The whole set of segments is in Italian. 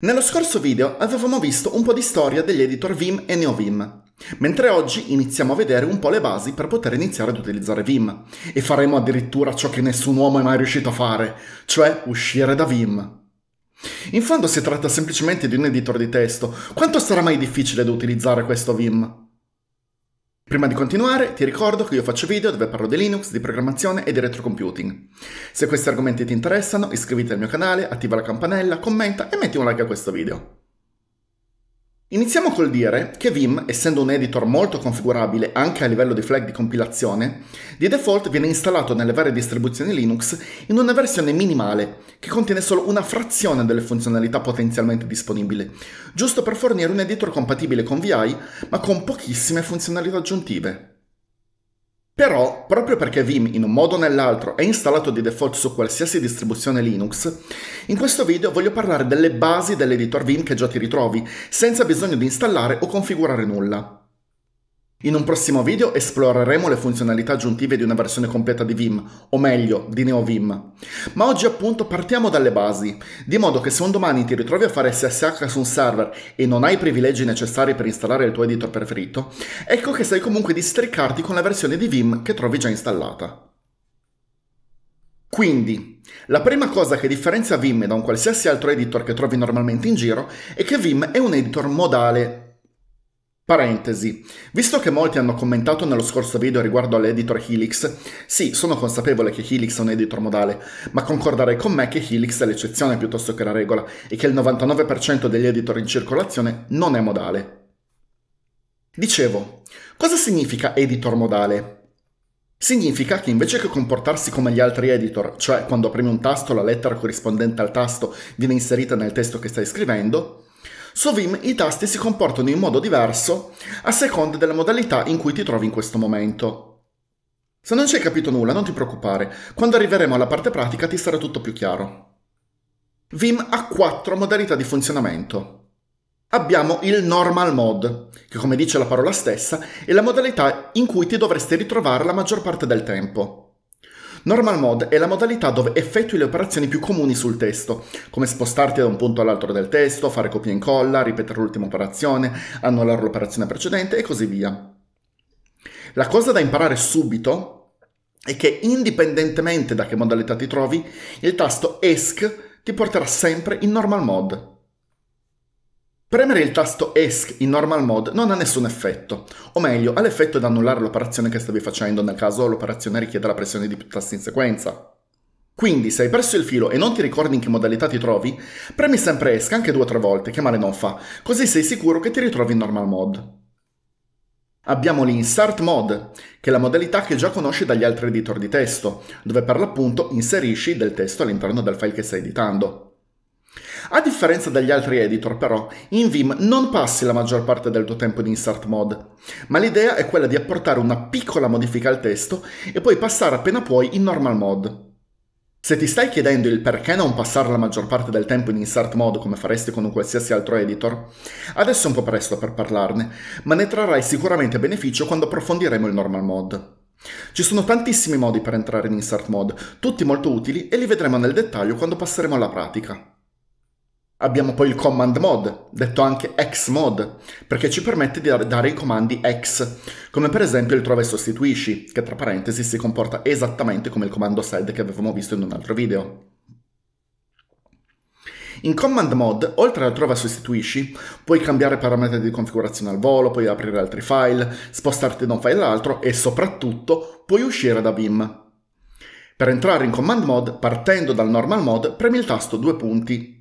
Nello scorso video avevamo visto un po' di storia degli editor Vim e NeoVim, mentre oggi iniziamo a vedere un po' le basi per poter iniziare ad utilizzare Vim e faremo addirittura ciò che nessun uomo è mai riuscito a fare, cioè uscire da Vim. In fondo si tratta semplicemente di un editor di testo, quanto sarà mai difficile da utilizzare questo Vim? Prima di continuare, ti ricordo che io faccio video dove parlo di Linux, di programmazione e di retrocomputing. Se questi argomenti ti interessano, iscriviti al mio canale, attiva la campanella, commenta e metti un like a questo video. Iniziamo col dire che Vim, essendo un editor molto configurabile anche a livello di flag di compilazione, di default viene installato nelle varie distribuzioni Linux in una versione minimale che contiene solo una frazione delle funzionalità potenzialmente disponibili, giusto per fornire un editor compatibile con VI ma con pochissime funzionalità aggiuntive. Però, proprio perché Vim in un modo o nell'altro è installato di default su qualsiasi distribuzione Linux, in questo video voglio parlare delle basi dell'editor Vim che già ti ritrovi, senza bisogno di installare o configurare nulla. In un prossimo video esploreremo le funzionalità aggiuntive di una versione completa di Vim, o meglio, di NeoVim. Ma oggi appunto partiamo dalle basi, di modo che se un domani ti ritrovi a fare SSH su un server e non hai i privilegi necessari per installare il tuo editor preferito, ecco che sai comunque districarti con la versione di Vim che trovi già installata. Quindi, la prima cosa che differenzia Vim da un qualsiasi altro editor che trovi normalmente in giro è che Vim è un editor modale, Parentesi. Visto che molti hanno commentato nello scorso video riguardo all'editor Helix, sì, sono consapevole che Helix è un editor modale, ma concorderei con me che Helix è l'eccezione piuttosto che la regola e che il 99% degli editor in circolazione non è modale. Dicevo, cosa significa editor modale? Significa che invece che comportarsi come gli altri editor, cioè quando premi un tasto la lettera corrispondente al tasto viene inserita nel testo che stai scrivendo, su Vim i tasti si comportano in modo diverso a seconda della modalità in cui ti trovi in questo momento. Se non ci hai capito nulla, non ti preoccupare, quando arriveremo alla parte pratica ti sarà tutto più chiaro. Vim ha quattro modalità di funzionamento. Abbiamo il normal mode, che come dice la parola stessa è la modalità in cui ti dovresti ritrovare la maggior parte del tempo. Normal mode è la modalità dove effettui le operazioni più comuni sul testo, come spostarti da un punto all'altro del testo, fare copia e incolla, ripetere l'ultima operazione, annullare l'operazione precedente e così via. La cosa da imparare subito è che indipendentemente da che modalità ti trovi, il tasto ESC ti porterà sempre in normal mode. Premere il tasto ESC in normal mode non ha nessun effetto, o meglio, ha l'effetto di annullare l'operazione che stavi facendo nel caso l'operazione richieda la pressione di più tasti in sequenza. Quindi, se hai perso il filo e non ti ricordi in che modalità ti trovi, premi sempre ESC anche due o tre volte, che male non fa, così sei sicuro che ti ritrovi in normal mode. Abbiamo l'insert mode, che è la modalità che già conosci dagli altri editor di testo, dove per l'appunto inserisci del testo all'interno del file che stai editando. A differenza dagli altri editor però, in Vim non passi la maggior parte del tuo tempo in insert mode, ma l'idea è quella di apportare una piccola modifica al testo e poi passare appena puoi in normal mode. Se ti stai chiedendo il perché non passare la maggior parte del tempo in insert mode come faresti con un qualsiasi altro editor, adesso è un po' presto per parlarne, ma ne trarrai sicuramente beneficio quando approfondiremo il normal mode. Ci sono tantissimi modi per entrare in insert mode, tutti molto utili e li vedremo nel dettaglio quando passeremo alla pratica. Abbiamo poi il command mod, detto anche xmod, perché ci permette di dare i comandi x, come per esempio il trova e sostituisci, che tra parentesi si comporta esattamente come il comando sed che avevamo visto in un altro video. In command mod, oltre al trova e sostituisci, puoi cambiare parametri di configurazione al volo, puoi aprire altri file, spostarti da un file all'altro e soprattutto puoi uscire da Vim. Per entrare in command mod, partendo dal normal mod, premi il tasto due punti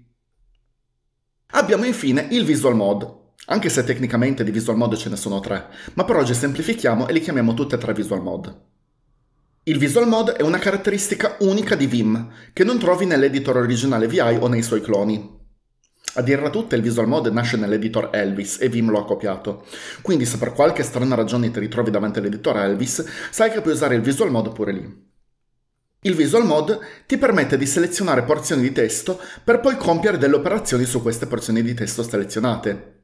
Abbiamo infine il visual mode, anche se tecnicamente di visual mode ce ne sono tre, ma per oggi semplifichiamo e li chiamiamo tutte e tre visual mode. Il visual mode è una caratteristica unica di Vim, che non trovi nell'editor originale VI o nei suoi cloni. A dirla tutta, il visual mode nasce nell'editor Elvis e Vim lo ha copiato. Quindi se per qualche strana ragione ti ritrovi davanti all'editor Elvis, sai che puoi usare il visual mode pure lì. Il Visual Mode ti permette di selezionare porzioni di testo per poi compiere delle operazioni su queste porzioni di testo selezionate.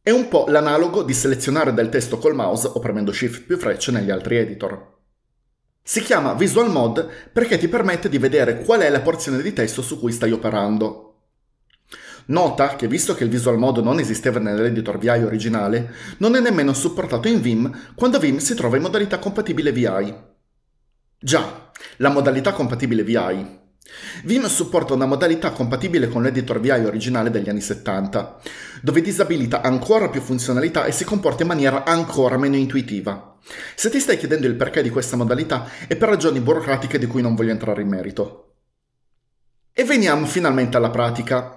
È un po' l'analogo di selezionare del testo col mouse o premendo Shift più frecce negli altri editor. Si chiama Visual Mode perché ti permette di vedere qual è la porzione di testo su cui stai operando. Nota che visto che il Visual Mode non esisteva nell'editor VI originale, non è nemmeno supportato in Vim quando Vim si trova in modalità compatibile VI. Già, la modalità compatibile VI. Vim supporta una modalità compatibile con l'editor VI originale degli anni 70, dove disabilita ancora più funzionalità e si comporta in maniera ancora meno intuitiva. Se ti stai chiedendo il perché di questa modalità è per ragioni burocratiche di cui non voglio entrare in merito. E veniamo finalmente alla pratica.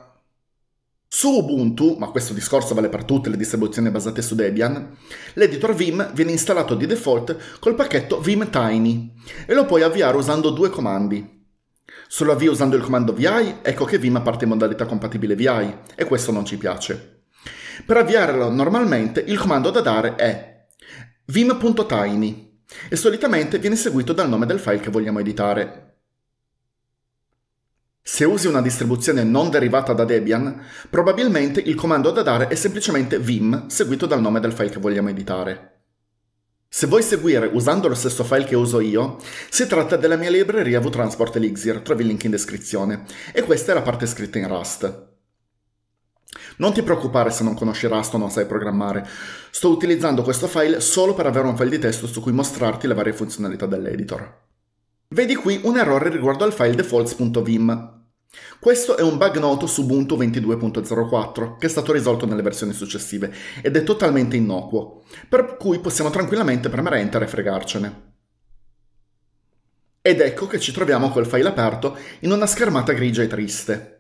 Su Ubuntu, ma questo discorso vale per tutte le distribuzioni basate su Debian, l'editor Vim viene installato di default col pacchetto Vim Tiny e lo puoi avviare usando due comandi. Se lo avvii usando il comando VI, ecco che Vim parte in modalità compatibile VI e questo non ci piace. Per avviarlo normalmente il comando da dare è vim.tiny e solitamente viene seguito dal nome del file che vogliamo editare. Se usi una distribuzione non derivata da Debian, probabilmente il comando da dare è semplicemente vim seguito dal nome del file che vogliamo editare. Se vuoi seguire usando lo stesso file che uso io, si tratta della mia libreria vTransport Elixir, trovi il link in descrizione, e questa è la parte scritta in Rust. Non ti preoccupare se non conosci Rust o non sai programmare, sto utilizzando questo file solo per avere un file di testo su cui mostrarti le varie funzionalità dell'editor. Vedi qui un errore riguardo al file defaults.vim. Questo è un bug noto su Ubuntu 22.04 che è stato risolto nelle versioni successive ed è totalmente innocuo, per cui possiamo tranquillamente premere Enter e fregarcene. Ed ecco che ci troviamo col file aperto in una schermata grigia e triste.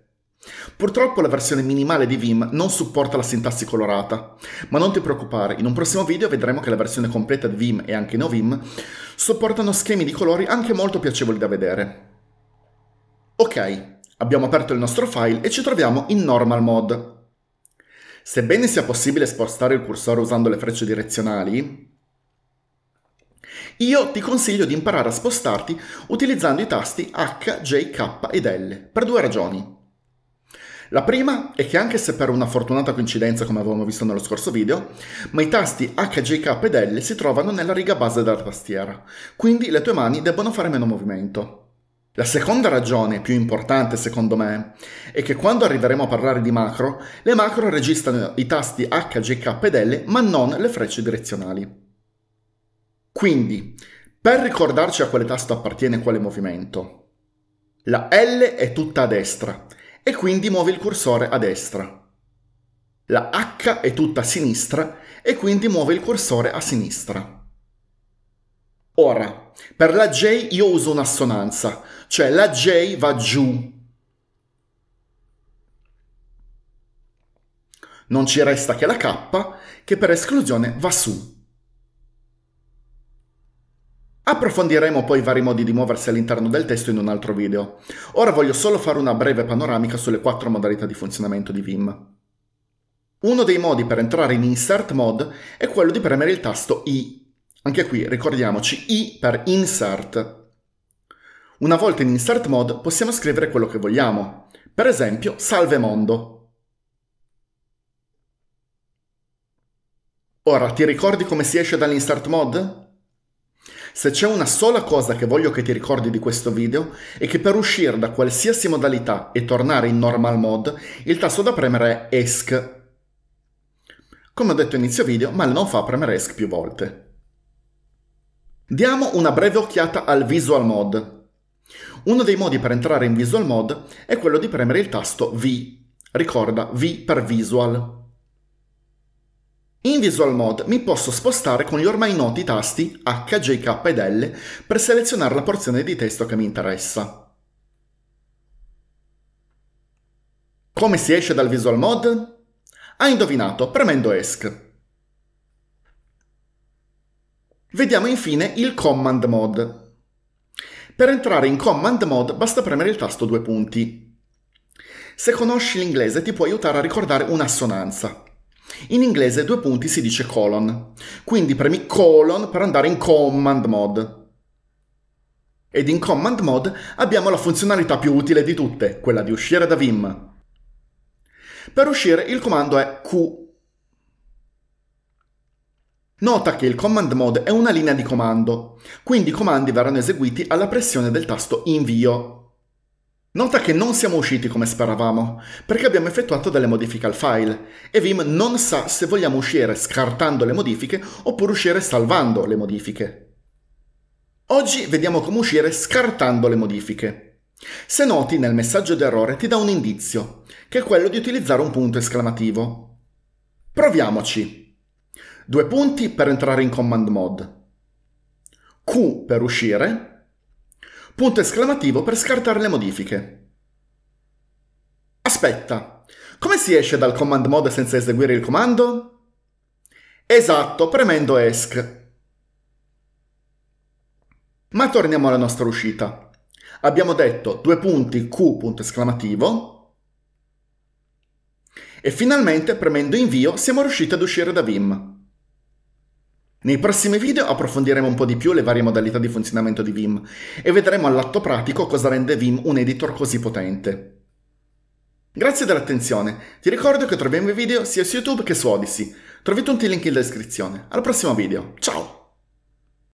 Purtroppo la versione minimale di Vim non supporta la sintassi colorata, ma non ti preoccupare, in un prossimo video vedremo che la versione completa di Vim e anche NoVim supportano schemi di colori anche molto piacevoli da vedere. Ok, abbiamo aperto il nostro file e ci troviamo in normal mode. Sebbene sia possibile spostare il cursore usando le frecce direzionali, io ti consiglio di imparare a spostarti utilizzando i tasti H, J, K ed L, per due ragioni. La prima è che anche se per una fortunata coincidenza come avevamo visto nello scorso video, ma i tasti HJK ed L si trovano nella riga base della tastiera, quindi le tue mani debbono fare meno movimento. La seconda ragione, più importante secondo me, è che quando arriveremo a parlare di macro, le macro registrano i tasti H, J, K ed L, ma non le frecce direzionali. Quindi, per ricordarci a quale tasto appartiene quale movimento, la L è tutta a destra e quindi muove il cursore a destra. La H è tutta a sinistra e quindi muove il cursore a sinistra. Ora, per la J io uso un'assonanza, cioè la J va giù. Non ci resta che la K, che per esclusione va su. Approfondiremo poi vari modi di muoversi all'interno del testo in un altro video. Ora voglio solo fare una breve panoramica sulle quattro modalità di funzionamento di Vim. Uno dei modi per entrare in Insert Mode è quello di premere il tasto I. Anche qui ricordiamoci I per Insert. Una volta in Insert Mode possiamo scrivere quello che vogliamo. Per esempio, salve mondo. Ora, ti ricordi come si esce dall'insert mode? Se c'è una sola cosa che voglio che ti ricordi di questo video è che per uscire da qualsiasi modalità e tornare in normal mode il tasto da premere è ESC. Come ho detto inizio video, Mal non fa premere ESC più volte. Diamo una breve occhiata al visual mode. Uno dei modi per entrare in visual mode è quello di premere il tasto V. Ricorda, V per visual. In Visual Mode mi posso spostare con gli ormai noti tasti H, J, K ed L per selezionare la porzione di testo che mi interessa. Come si esce dal Visual Mode? Hai indovinato, premendo ESC. Vediamo infine il Command Mode. Per entrare in Command Mode basta premere il tasto due punti. Se conosci l'inglese ti può aiutare a ricordare un'assonanza. In inglese due punti si dice colon, quindi premi colon per andare in command mode. Ed in command mode abbiamo la funzionalità più utile di tutte, quella di uscire da Vim. Per uscire il comando è Q. Nota che il command mode è una linea di comando, quindi i comandi verranno eseguiti alla pressione del tasto invio. Nota che non siamo usciti come speravamo, perché abbiamo effettuato delle modifiche al file e Vim non sa se vogliamo uscire scartando le modifiche oppure uscire salvando le modifiche. Oggi vediamo come uscire scartando le modifiche. Se noti nel messaggio d'errore ti dà un indizio, che è quello di utilizzare un punto esclamativo. Proviamoci. Due punti per entrare in command mode. Q per uscire punto esclamativo per scartare le modifiche. Aspetta, come si esce dal command mode senza eseguire il comando? Esatto, premendo ESC. Ma torniamo alla nostra uscita. Abbiamo detto due punti Q punto esclamativo e finalmente premendo invio siamo riusciti ad uscire da Vim. Nei prossimi video approfondiremo un po' di più le varie modalità di funzionamento di Vim e vedremo all'atto pratico cosa rende Vim un editor così potente. Grazie dell'attenzione, ti ricordo che troviamo i video sia su YouTube che su Odyssey, trovi tutti i link in descrizione. Al prossimo video, ciao!